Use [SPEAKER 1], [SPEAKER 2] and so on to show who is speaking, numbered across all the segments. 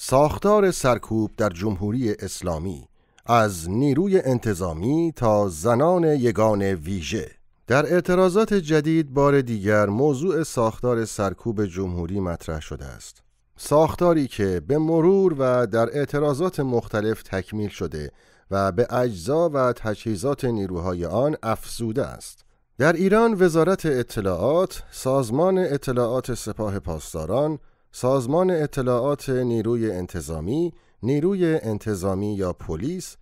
[SPEAKER 1] ساختار سرکوب در جمهوری اسلامی از نیروی انتظامی تا زنان یگان ویژه در اعتراضات جدید بار دیگر موضوع ساختار سرکوب جمهوری مطرح شده است ساختاری که به مرور و در اعتراضات مختلف تکمیل شده و به اجزا و تجهیزات نیروهای آن افزوده است در ایران وزارت اطلاعات، سازمان اطلاعات سپاه پاسداران، سازمان اطلاعات نیروی انتظامی، نیروی انتظامی یا پلیس،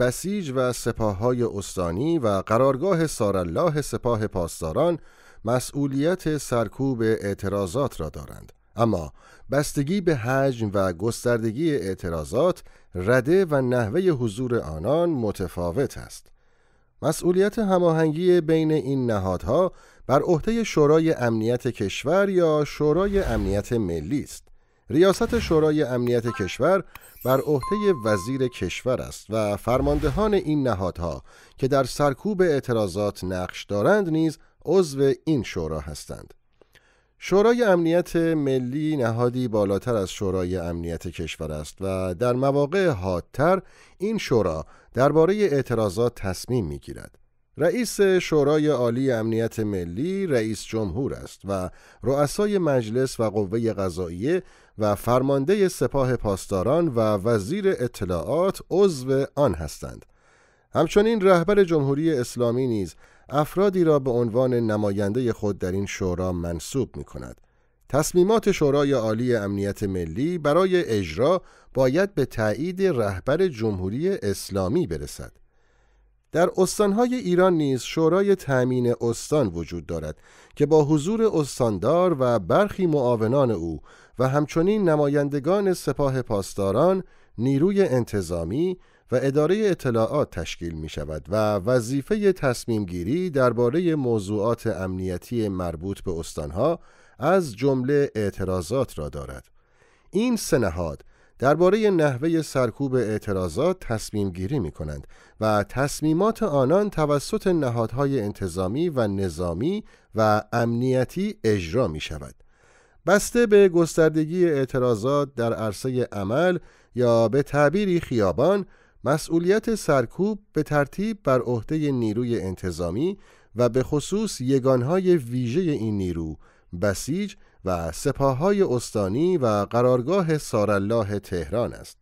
[SPEAKER 1] بسیج و سپاههای استانی و قرارگاه سارالله سپاه پاسداران مسئولیت سرکوب اعتراضات را دارند. اما بستگی به حجم و گستردگی اعتراضات رده و نحوه حضور آنان متفاوت است. مسئولیت هماهنگی بین این نهادها بر عهده شورای امنیت کشور یا شورای امنیت ملی است ریاست شورای امنیت کشور بر عهده وزیر کشور است و فرماندهان این نهادها که در سرکوب اعتراضات نقش دارند نیز عضو این شورا هستند شورای امنیت ملی نهادی بالاتر از شورای امنیت کشور است و در مواقع حادتر این شورا درباره اعتراضات تصمیم می گیرد. رئیس شورای عالی امنیت ملی رئیس جمهور است و رؤسای مجلس و قوه قضاییه و فرمانده سپاه پاسداران و وزیر اطلاعات عضو آن هستند. همچنین رهبر جمهوری اسلامی نیز افرادی را به عنوان نماینده خود در این شورا منصوب می کند. تصمیمات شورای عالی امنیت ملی برای اجرا باید به تایید رهبر جمهوری اسلامی برسد. در استانهای ایران نیز شورای تأمین استان وجود دارد که با حضور استاندار و برخی معاونان او و همچنین نمایندگان سپاه پاسداران، نیروی انتظامی و اداره اطلاعات تشکیل می شود و وظیفه تصمیم گیری درباره موضوعات امنیتی مربوط به استانها از جمله اعتراضات را دارد. این سنهاد درباره نحوه سرکوب اعتراضات تصمیم گیری می کنند و تصمیمات آنان توسط نهادهای انتظامی و نظامی و امنیتی اجرا می شود. بسته به گستردگی اعتراضات در عرصه عمل یا به تعبیری خیابان مسئولیت سرکوب به ترتیب بر عهده نیروی انتظامی و به خصوص یگانهای ویژه این نیرو بسیج و سپاهای استانی و قرارگاه سارالله تهران است.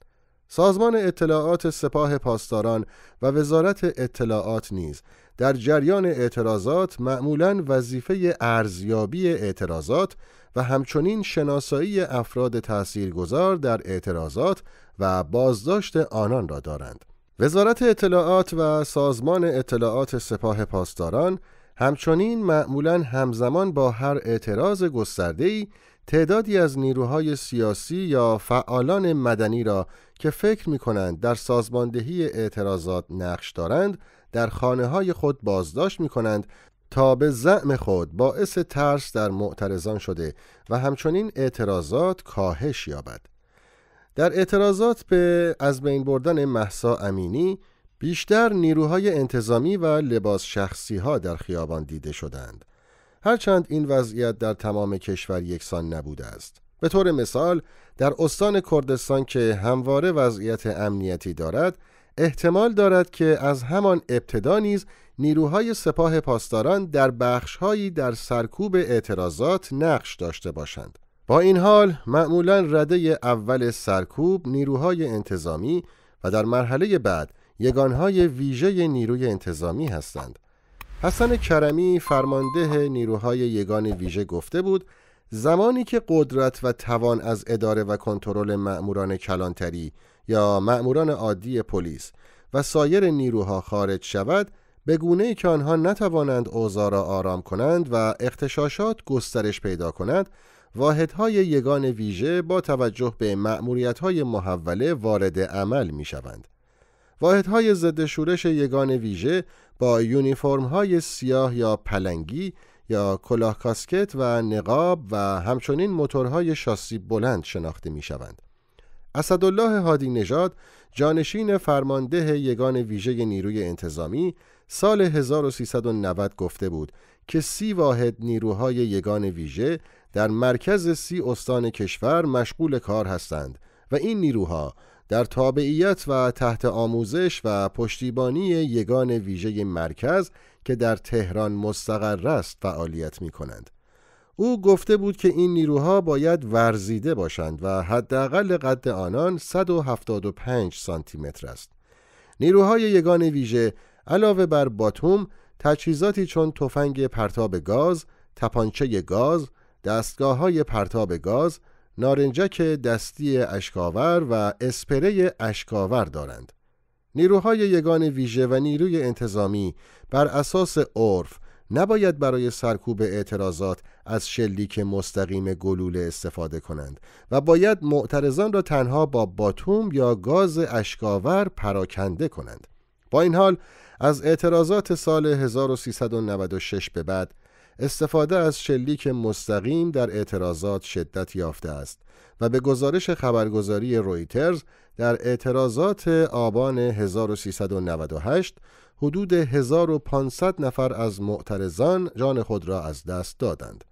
[SPEAKER 1] سازمان اطلاعات سپاه پاسداران و وزارت اطلاعات نیز در جریان اعتراضات معمولا وظیفه ارزیابی اعتراضات و همچنین شناسایی افراد تاثیرگذار در اعتراضات و بازداشت آنان را دارند. وزارت اطلاعات و سازمان اطلاعات سپاه پاسداران همچنین معمولا همزمان با هر اعتراض گسترده‌ای تعدادی از نیروهای سیاسی یا فعالان مدنی را که فکر می کنند در سازماندهی اعتراضات نقش دارند در خانه های خود بازداشت می کنند تا به زعم خود باعث ترس در معترضان شده و همچنین اعتراضات کاهش یابد. در اعتراضات به از بین بردن محسا امینی بیشتر نیروهای انتظامی و لباس شخصی ها در خیابان دیده شدند. هرچند این وضعیت در تمام کشور یکسان نبوده است. به طور مثال در استان کردستان که همواره وضعیت امنیتی دارد، احتمال دارد که از همان ابتدا نیز نیروهای سپاه پاسداران در بخشهایی در سرکوب اعتراضات نقش داشته باشند. با این حال معمولا رده اول سرکوب نیروهای انتظامی و در مرحله بعد یگانهای ویژه نیروی انتظامی هستند حسن کرمی فرمانده نیروهای یگان ویژه گفته بود زمانی که قدرت و توان از اداره و کنترل مأموران کلانتری یا مأموران عادی پلیس و سایر نیروها خارج شود به گونه ای که آنها نتوانند اوضاع را آرام کنند و اختشاشات گسترش پیدا کند واحدهای یگان ویژه با توجه به مأموریت‌های محوله وارد عمل می‌شوند. واحدهای ضد شورش یگان ویژه با یونیفرم های سیاه یا پلنگی یا کلاه کاسکت و نقاب و همچنین موتورهای شاسی بلند شناخته می شوند. اسدالله هادی نژاد جانشین فرمانده یگان ویژه نیروی انتظامی سال 1390 گفته بود که سی واحد نیروهای یگان ویژه در مرکز سی استان کشور مشغول کار هستند و این نیروها در تابعیت و تحت آموزش و پشتیبانی یگان ویژه مرکز که در تهران مستقر است فعالیت می کنند. او گفته بود که این نیروها باید ورزیده باشند و حداقل قد آنان 175 سانتی متر است. نیروهای یگان ویژه علاوه بر باتوم تجهیزاتی چون تفنگ پرتاب گاز، تپانچه گاز، دستگاه های پرتاب گاز، نارنجک دستی اشکاور و اسپری اشکاور دارند. نیروهای یگان ویژه و نیروی انتظامی بر اساس عرف نباید برای سرکوب اعتراضات از شلیک مستقیم گلوله استفاده کنند و باید معترضان را تنها با باتوم یا گاز اشکاور پراکنده کنند. با این حال از اعتراضات سال 1396 به بعد استفاده از شلیک مستقیم در اعتراضات شدت یافته است و به گزارش خبرگزاری رویترز در اعتراضات آبان 1398 حدود 1500 نفر از معترضان جان خود را از دست دادند.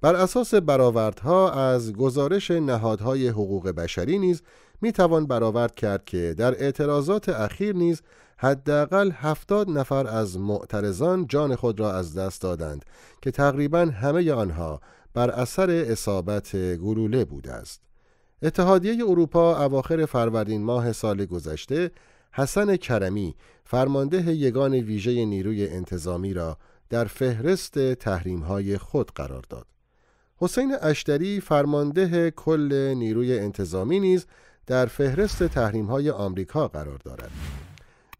[SPEAKER 1] بر اساس برآوردها از گزارش نهادهای حقوق بشری نیز می توان برآورد کرد که در اعتراضات اخیر نیز حداقل هفتاد نفر از معترضان جان خود را از دست دادند که تقریبا همه آنها بر اثر اصابت گلوله بود است. اتحادیه اروپا اواخر فروردین ماه سال گذشته حسن کرمی فرمانده یگان ویژه نیروی انتظامی را در فهرست تحریم‌های خود قرار داد. حسین اشتری فرمانده کل نیروی انتظامی نیز در فهرست تحریم‌های آمریکا قرار دارد.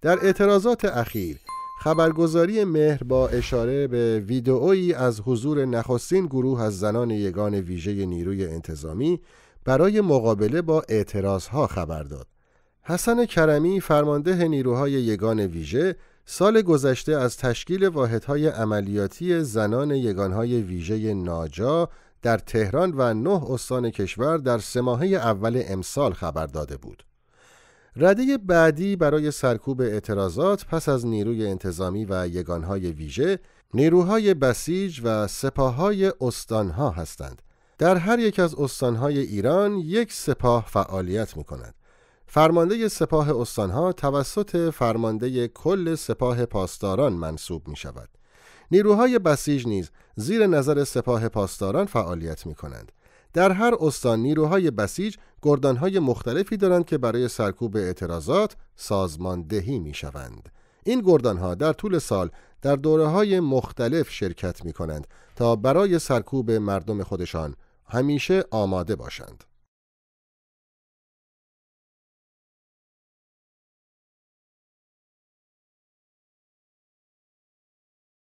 [SPEAKER 1] در اعتراضات اخیر خبرگزاری مهر با اشاره به ویدئویی از حضور نخستین گروه از زنان یگان ویژه نیروی انتظامی برای مقابله با اعتراضها خبر داد. حسن کرمی فرمانده نیروهای یگان ویژه سال گذشته از تشکیل واحدهای عملیاتی زنان یگانهای ویژه ناجا در تهران و نه استان کشور در سه اول امسال خبر داده بود. رده بعدی برای سرکوب اعتراضات پس از نیروی انتظامی و یگانهای ویژه نیروهای بسیج و سپاههای استانها هستند در هر یک از استانهای ایران یک سپاه فعالیت می کند. فرمانده سپاه استانها توسط فرمانده کل سپاه پاسداران منصوب می شود. نیروهای بسیج نیز زیر نظر سپاه پاسداران فعالیت می کنند. در هر استان نیروهای بسیج گردانهای مختلفی دارند که برای سرکوب اعتراضات سازماندهی می شوند. این گردانها در طول سال در دوره های مختلف شرکت می کنند تا برای سرکوب مردم خودشان همیشه آماده باشند.